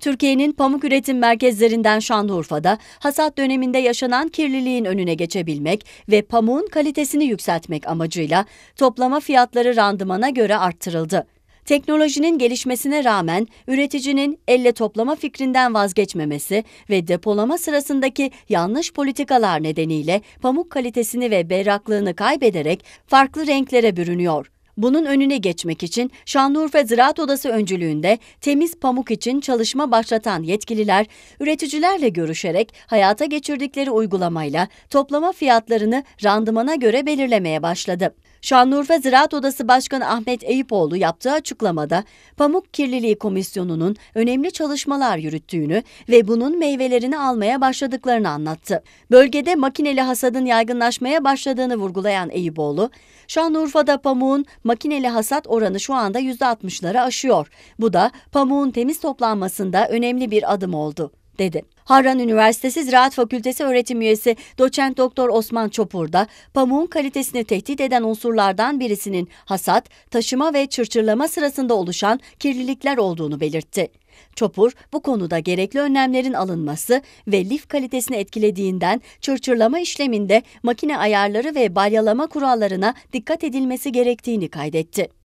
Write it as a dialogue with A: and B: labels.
A: Türkiye'nin pamuk üretim merkezlerinden Şanlıurfa'da hasat döneminde yaşanan kirliliğin önüne geçebilmek ve pamuğun kalitesini yükseltmek amacıyla toplama fiyatları randımana göre arttırıldı. Teknolojinin gelişmesine rağmen üreticinin elle toplama fikrinden vazgeçmemesi ve depolama sırasındaki yanlış politikalar nedeniyle pamuk kalitesini ve berraklığını kaybederek farklı renklere bürünüyor. Bunun önüne geçmek için Şanlıurfa Ziraat Odası öncülüğünde temiz pamuk için çalışma başlatan yetkililer üreticilerle görüşerek hayata geçirdikleri uygulamayla toplama fiyatlarını randımana göre belirlemeye başladı. Şanlıurfa Ziraat Odası Başkanı Ahmet Eyüpoğlu yaptığı açıklamada Pamuk Kirliliği Komisyonu'nun önemli çalışmalar yürüttüğünü ve bunun meyvelerini almaya başladıklarını anlattı. Bölgede makineli hasadın yaygınlaşmaya başladığını vurgulayan Eyüpoğlu, Şanlıurfa'da pamuğun makineli hasat oranı şu anda %60'ları aşıyor. Bu da pamuğun temiz toplanmasında önemli bir adım oldu dedi. Harran Üniversitesi Ziraat Fakültesi öğretim üyesi doçent doktor Osman Çopur da pamuğun kalitesini tehdit eden unsurlardan birisinin hasat, taşıma ve çırçırlama sırasında oluşan kirlilikler olduğunu belirtti. Çopur bu konuda gerekli önlemlerin alınması ve lif kalitesini etkilediğinden çırçırlama işleminde makine ayarları ve balyalama kurallarına dikkat edilmesi gerektiğini kaydetti.